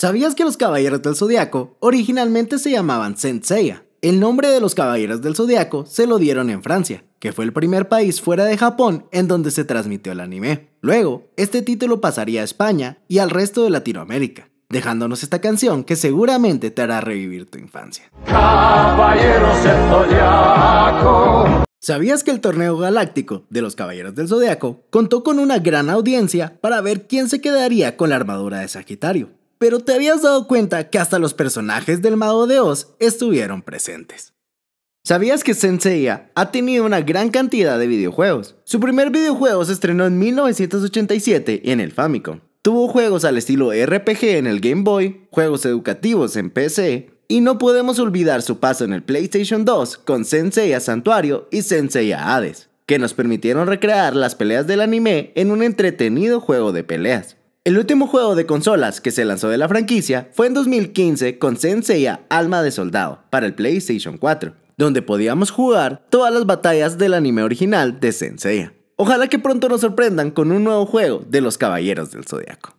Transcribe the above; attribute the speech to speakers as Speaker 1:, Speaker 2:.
Speaker 1: ¿Sabías que los Caballeros del Zodiaco originalmente se llamaban Senseiya? El nombre de los Caballeros del Zodiaco se lo dieron en Francia, que fue el primer país fuera de Japón en donde se transmitió el anime. Luego, este título pasaría a España y al resto de Latinoamérica, dejándonos esta canción que seguramente te hará revivir tu infancia. Caballeros del ¿Sabías que el torneo galáctico de los Caballeros del Zodiaco contó con una gran audiencia para ver quién se quedaría con la armadura de Sagitario? pero te habías dado cuenta que hasta los personajes del Mago de Oz estuvieron presentes. ¿Sabías que Sensei ha tenido una gran cantidad de videojuegos? Su primer videojuego se estrenó en 1987 en el Famicom. Tuvo juegos al estilo RPG en el Game Boy, juegos educativos en PC, y no podemos olvidar su paso en el PlayStation 2 con Senseiya Santuario y Senseiya Hades, que nos permitieron recrear las peleas del anime en un entretenido juego de peleas. El último juego de consolas que se lanzó de la franquicia fue en 2015 con Senseiya Alma de Soldado para el PlayStation 4, donde podíamos jugar todas las batallas del anime original de Senseiya. Ojalá que pronto nos sorprendan con un nuevo juego de los Caballeros del Zodiaco.